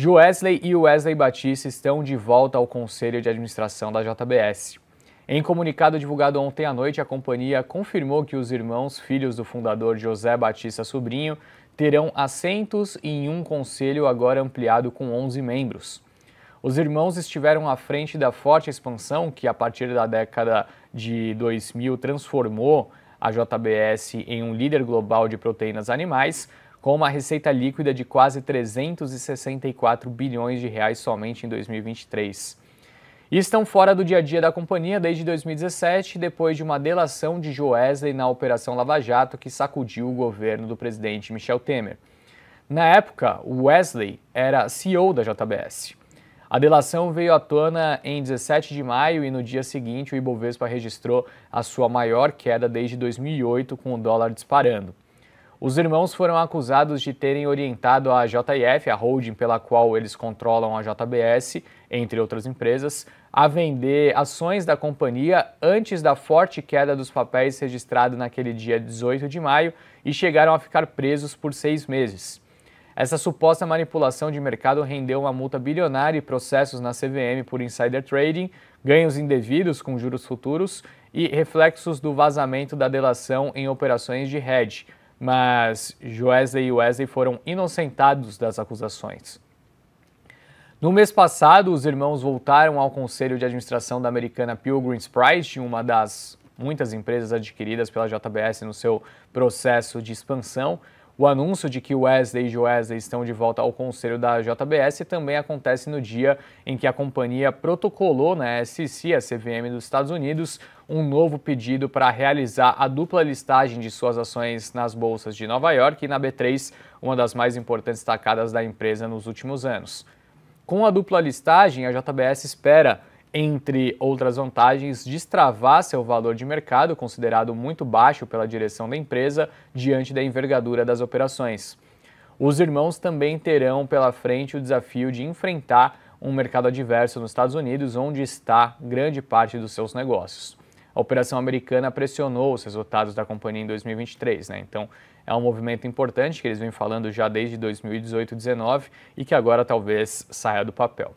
Joesley e Wesley Batista estão de volta ao Conselho de Administração da JBS. Em comunicado divulgado ontem à noite, a companhia confirmou que os irmãos, filhos do fundador José Batista Sobrinho, terão assentos em um conselho agora ampliado com 11 membros. Os irmãos estiveram à frente da forte expansão que, a partir da década de 2000, transformou a JBS em um líder global de proteínas animais, com uma receita líquida de quase 364 bilhões de reais somente em 2023. E estão fora do dia a dia da companhia desde 2017, depois de uma delação de Joesley na Operação Lava Jato que sacudiu o governo do presidente Michel Temer. Na época, Wesley era CEO da JBS. A delação veio à tona em 17 de maio e no dia seguinte o Ibovespa registrou a sua maior queda desde 2008, com o dólar disparando. Os irmãos foram acusados de terem orientado a JF, a holding pela qual eles controlam a JBS, entre outras empresas, a vender ações da companhia antes da forte queda dos papéis registrada naquele dia 18 de maio e chegaram a ficar presos por seis meses. Essa suposta manipulação de mercado rendeu uma multa bilionária e processos na CVM por insider trading, ganhos indevidos com juros futuros e reflexos do vazamento da delação em operações de hedge mas Joesley e Wesley foram inocentados das acusações. No mês passado, os irmãos voltaram ao conselho de administração da americana Pilgrim's Pride, uma das muitas empresas adquiridas pela JBS no seu processo de expansão, o anúncio de que Wesley e Joesley estão de volta ao conselho da JBS também acontece no dia em que a companhia protocolou na né, SEC, a CVM dos Estados Unidos, um novo pedido para realizar a dupla listagem de suas ações nas bolsas de Nova York e na B3, uma das mais importantes tacadas da empresa nos últimos anos. Com a dupla listagem, a JBS espera entre outras vantagens, destravar seu valor de mercado, considerado muito baixo pela direção da empresa, diante da envergadura das operações. Os irmãos também terão pela frente o desafio de enfrentar um mercado adverso nos Estados Unidos, onde está grande parte dos seus negócios. A operação americana pressionou os resultados da companhia em 2023, né? Então, é um movimento importante que eles vêm falando já desde 2018 e 2019 e que agora talvez saia do papel.